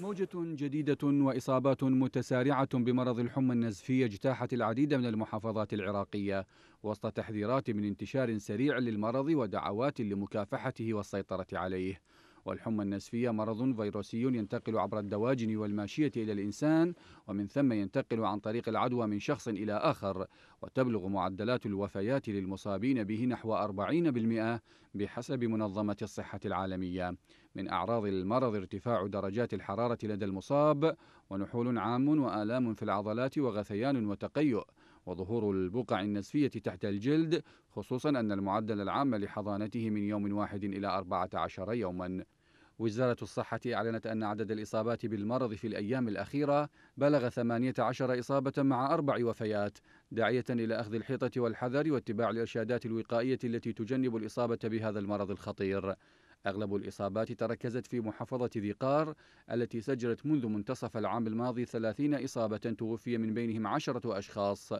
موجة جديدة وإصابات متسارعة بمرض الحمى النزفية اجتاحت العديد من المحافظات العراقية وسط تحذيرات من انتشار سريع للمرض ودعوات لمكافحته والسيطرة عليه والحمى النسفية مرض فيروسي ينتقل عبر الدواجن والماشية إلى الإنسان ومن ثم ينتقل عن طريق العدوى من شخص إلى آخر وتبلغ معدلات الوفيات للمصابين به نحو 40% بحسب منظمة الصحة العالمية من أعراض المرض ارتفاع درجات الحرارة لدى المصاب ونحول عام وآلام في العضلات وغثيان وتقيؤ وظهور البقع النسفية تحت الجلد خصوصا أن المعدل العام لحضانته من يوم واحد إلى 14 يوما وزارة الصحة أعلنت أن عدد الإصابات بالمرض في الأيام الأخيرة بلغ 18 إصابة مع أربع وفيات داعية إلى أخذ الحيطة والحذر واتباع الإرشادات الوقائية التي تجنب الإصابة بهذا المرض الخطير أغلب الإصابات تركزت في محافظة ذي قار التي سجلت منذ منتصف العام الماضي 30 إصابة توفي من بينهم عشرة أشخاص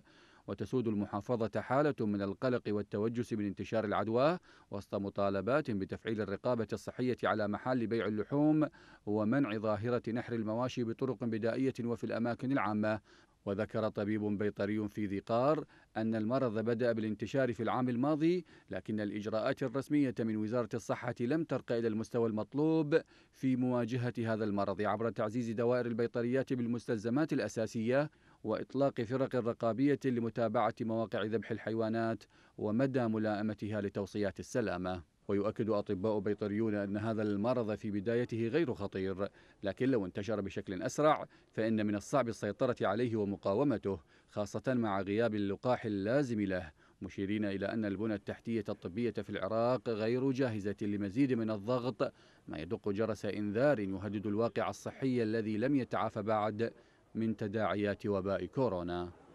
وتسود المحافظة حالة من القلق والتوجس من انتشار العدوى وسط مطالبات بتفعيل الرقابة الصحية على محل بيع اللحوم ومنع ظاهرة نحر المواشي بطرق بدائية وفي الأماكن العامة وذكر طبيب بيطري في ذي قار أن المرض بدأ بالانتشار في العام الماضي لكن الإجراءات الرسمية من وزارة الصحة لم ترق إلى المستوى المطلوب في مواجهة هذا المرض عبر تعزيز دوائر البيطريات بالمستلزمات الأساسية وإطلاق فرق رقابية لمتابعة مواقع ذبح الحيوانات ومدى ملائمتها لتوصيات السلامة ويؤكد أطباء بيطريون أن هذا المرض في بدايته غير خطير لكن لو انتشر بشكل أسرع فإن من الصعب السيطرة عليه ومقاومته خاصة مع غياب اللقاح اللازم له مشيرين إلى أن البنى التحتية الطبية في العراق غير جاهزة لمزيد من الضغط ما يدق جرس إنذار يهدد الواقع الصحي الذي لم يتعافى بعد من تداعيات وباء كورونا